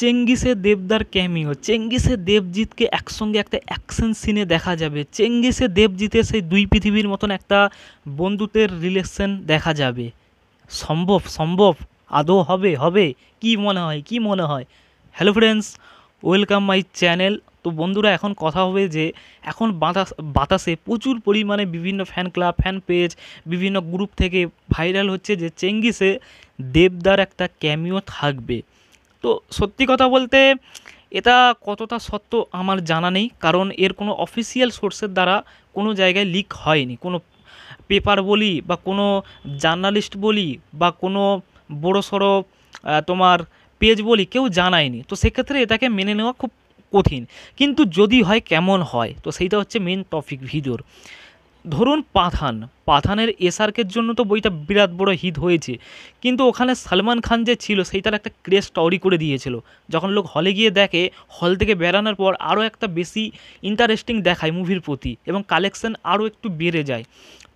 চেঙ্গিসে দেবদার ক্যামিও চেঙ্গিসে দেবজিৎকে একসঙ্গে একটা অ্যাকশন সিনে দেখা যাবে চেঙ্গিসে দেবজিতে সেই দুই পৃথিবীর মতন একটা বন্ধুত্বের রিলেশন দেখা যাবে সম্ভব সম্ভব আদৌ হবে হবে কি মনে হয় কি মনে হয় hello friends welcome my channel তো বন্ধুরা এখন কথা হবে যে এখন বাতাস বাতাসে প্রচুর পরিমাণে বিভিন্ন ফ্যান ক্লাব ফ্যান পেজ বিভিন্ন গ্রুপ থেকে ভাইরাল হচ্ছে যে চেঙ্গিসে দেবদার একটা ক্যামিও থাকবে তো সত্যি কথা বলতে এটা কতটা সত্য আমার জানা নেই কারণ এর কোনো অফিসিয়াল সোর্সের দ্বারা কোনো জায়গায় লিক হয়নি কোনো পেপার বলি বা কোনো জার্নালিস্ট বলি বা কোনো বড়সড় সড়ো তোমার পেজ বলি কেউ জানায়নি তো সেক্ষেত্রে এটাকে মেনে নেওয়া খুব কঠিন কিন্তু যদি হয় কেমন হয় তো সেইটা হচ্ছে মেন টপিক ভিডিওর ধরুন পাঠান পাঠানের এসআরকের জন্য তো বইটা বিরাট বড় হিট হয়েছে কিন্তু ওখানে সালমান খান যে ছিল সেইটার একটা ক্রেজ স্টোরি করে দিয়েছিল যখন লোক হলে গিয়ে দেখে হল থেকে বেরানোর পর আরও একটা বেশি ইন্টারেস্টিং দেখায় মুভির প্রতি এবং কালেকশন আরও একটু বেড়ে যায়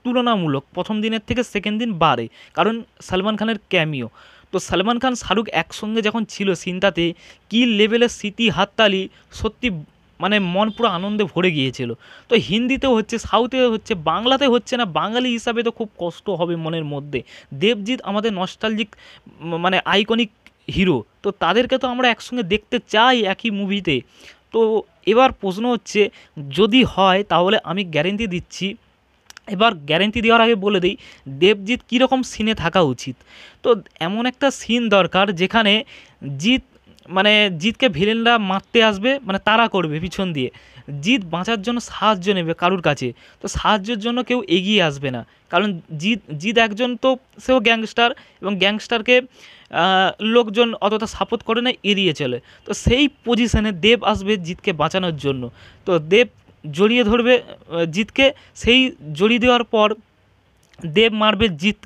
তুলনামূলক প্রথম দিনের থেকে সেকেন্ড দিন বাড়ে কারণ সালমান খানের ক্যামিও তো সালমান খান শাহরুখ একসঙ্গে যখন ছিল সিনটাতে কী লেভেলের স্মৃতি হাততালি সত্যি মানে মন পুরো আনন্দে ভরে গিয়েছিল তো হিন্দিতেও হচ্ছে সাউথে হচ্ছে বাংলাতে হচ্ছে না বাঙালি হিসাবে তো খুব কষ্ট হবে মনের মধ্যে দেবজিৎ আমাদের নস্টালজিক মানে আইকনিক হিরো তো তাদেরকে তো আমরা একসঙ্গে দেখতে চাই একই মুভিতে তো এবার প্রশ্ন হচ্ছে যদি হয় তাহলে আমি গ্যারেন্টি দিচ্ছি এবার গ্যারেন্টি দেওয়ার আগে বলে দিই দেবজিৎ কীরকম সিনে থাকা উচিত তো এমন একটা সিন দরকার যেখানে জিত মানে জিতকে ভিলেনরা মারতে আসবে মানে তারা করবে পিছন দিয়ে জিত বাঁচার জন্য সাহায্য নেবে কারুর কাছে তো সাহায্যের জন্য কেউ এগিয়ে আসবে না কারণ জিত জিত একজন তো সেও গ্যাংস্টার এবং গ্যাংস্টারকে লোকজন অতটা সাপোর্ট করে না এড়িয়ে চলে তো সেই পজিশানে দেব আসবে জিতকে বাঁচানোর জন্য তো দেব জড়িয়ে ধরবে জিতকে সেই জড়িয়ে দেওয়ার পর দেব মারবে জিত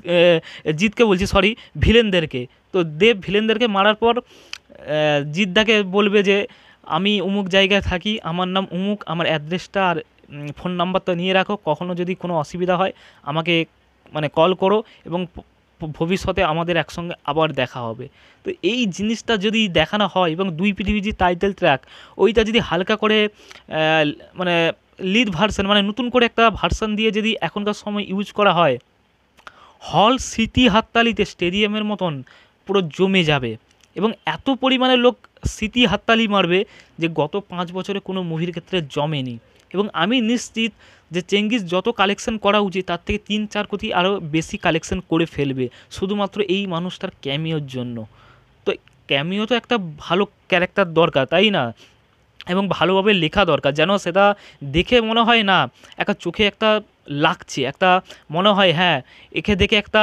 জিতকে বলছি সরি ভিলেনদেরকে তো দেব ভিলেনদেরকে মারার পর জিদ্দাকে বলবে যে আমি অমুক জায়গায় থাকি আমার নাম উমুক আমার অ্যাড্রেসটা আর ফোন নাম্বারটা নিয়ে রাখো কখনও যদি কোনো অসুবিধা হয় আমাকে মানে কল করো এবং ভবিষ্যতে আমাদের একসঙ্গে আবার দেখা হবে তো এই জিনিসটা যদি দেখানো হয় এবং দুই পৃথিবী যে টাইটেল ট্র্যাক ওইটা যদি হালকা করে মানে লিড ভার্সন মানে নতুন করে একটা ভার্সন দিয়ে যদি এখনকার সময় ইউজ করা হয় হল সিটি হাততালিতে স্টেডিয়ামের মতন পুরো জমে যাবে এবং এত পরিমাণে লোক স্মৃতি হাততালি মারবে যে গত পাঁচ বছরে কোনো মুভির ক্ষেত্রে জমেনি এবং আমি নিশ্চিত যে চেঙ্গিস যত কালেকশন করা উচিত তার থেকে তিন চার কোটি আরও বেশি কালেকশন করে ফেলবে শুধুমাত্র এই মানুষটার ক্যামিওর জন্য তো ক্যামিও তো একটা ভালো ক্যারেক্টার দরকার তাই না এবং ভালোভাবে লেখা দরকার যেন সেটা দেখে মনে হয় না একটা চোখে একটা লাগছে একটা মনে হয় হ্যাঁ একে দেখে একটা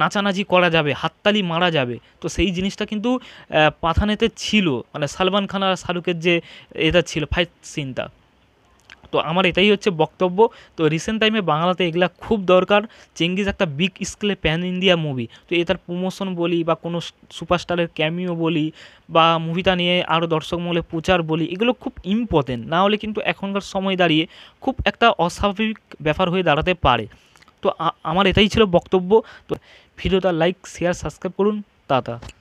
নাচানাচি করা যাবে হাততালি মারা যাবে তো সেই জিনিসটা কিন্তু পাঠানেতে ছিল মানে সালমান খান আর শাহরুখের যে এটা ছিল ফাইট সিনটা তো আমার এটাই হচ্ছে বক্তব্য তো রিসেন্ট টাইমে বাংলাতে এগুলা খুব দরকার চেঙ্গিজ একটা বিগ স্কেলে প্যান ইন্ডিয়া মুভি তো এটার প্রমোশন বলি বা কোনো সুপারস্টারের ক্যামিও বলি বা মুভিটা নিয়ে আরও দর্শক মহলে প্রচার বলি এগুলো খুব ইম্পর্টেন্ট না হলে কিন্তু এখনকার সময় দাঁড়িয়ে খুব একটা অস্বাভাবিক ব্যাপার হয়ে দাঁড়াতে পারে তো আমার এটাই ছিল বক্তব্য তো ভিডিওটা লাইক শেয়ার সাবস্ক্রাইব করুন টাটা